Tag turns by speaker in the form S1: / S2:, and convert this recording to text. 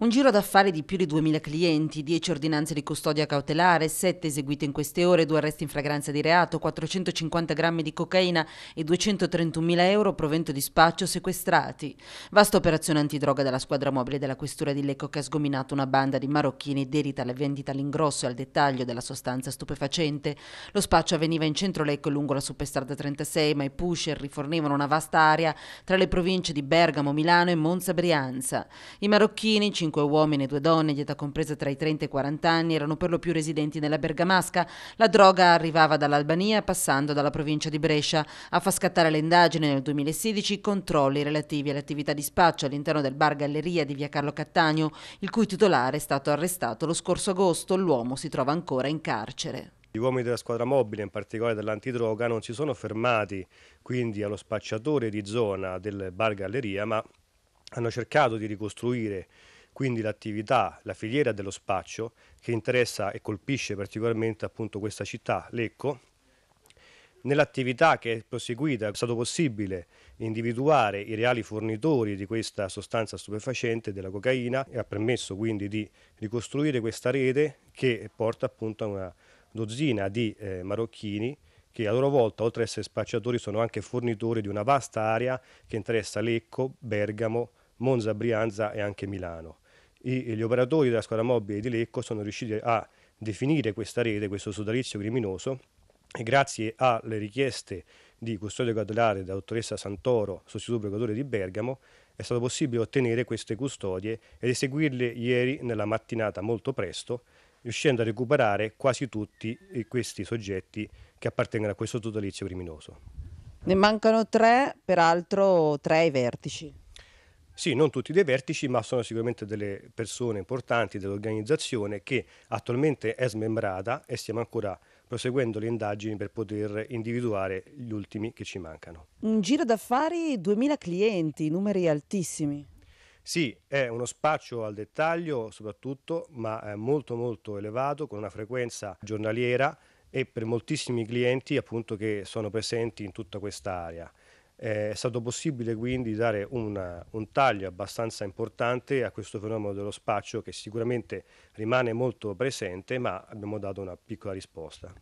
S1: Un giro d'affari di più di 2.000 clienti, 10 ordinanze di custodia cautelare, 7 eseguite in queste ore, 2 arresti in fragranza di reato, 450 grammi di cocaina e 231.000 euro provento di spaccio sequestrati. Vasta operazione antidroga della squadra mobile della questura di Lecco che ha sgominato una banda di marocchini dedita alla vendita all'ingrosso e al dettaglio della sostanza stupefacente. Lo spaccio avveniva in centro Lecco lungo la superstrada 36, ma i pusher rifornivano una vasta area tra le province di Bergamo, Milano e Monza Brianza. I marocchini, 5 5 uomini e due donne di età compresa tra i 30 e i 40 anni erano per lo più residenti nella Bergamasca. La droga arrivava dall'Albania passando dalla provincia di Brescia. A far scattare le indagini nel 2016 i controlli relativi all'attività di spaccio all'interno del bar Galleria di via Carlo Cattaneo, il cui titolare è stato arrestato lo scorso agosto. L'uomo si trova ancora in carcere.
S2: Gli uomini della squadra mobile, in particolare dell'antidroga, non si sono fermati quindi allo spacciatore di zona del bar Galleria, ma hanno cercato di ricostruire quindi l'attività, la filiera dello spaccio che interessa e colpisce particolarmente appunto questa città, Lecco, Nell'attività che è proseguita è stato possibile individuare i reali fornitori di questa sostanza stupefacente della cocaina e ha permesso quindi di ricostruire questa rete che porta appunto a una dozzina di eh, marocchini che a loro volta, oltre ad essere spacciatori, sono anche fornitori di una vasta area che interessa Lecco, Bergamo, Monza, Brianza e anche Milano. I, gli operatori della squadra mobile di Lecco sono riusciti a definire questa rete, questo sodalizio criminoso e grazie alle richieste di custodia cautelare della dottoressa Santoro, sostituto procuratore di Bergamo, è stato possibile ottenere queste custodie ed eseguirle ieri nella mattinata molto presto, riuscendo a recuperare quasi tutti questi soggetti che appartengono a questo totalizio criminoso.
S1: Ne mancano tre, peraltro tre ai vertici.
S2: Sì, non tutti dei vertici, ma sono sicuramente delle persone importanti dell'organizzazione che attualmente è smembrata e stiamo ancora proseguendo le indagini per poter individuare gli ultimi che ci mancano.
S1: Un giro d'affari, 2000 clienti, numeri altissimi.
S2: Sì, è uno spaccio al dettaglio soprattutto, ma molto molto elevato, con una frequenza giornaliera e per moltissimi clienti appunto che sono presenti in tutta questa area. Eh, è stato possibile quindi dare una, un taglio abbastanza importante a questo fenomeno dello spaccio che sicuramente rimane molto presente, ma abbiamo dato una piccola risposta.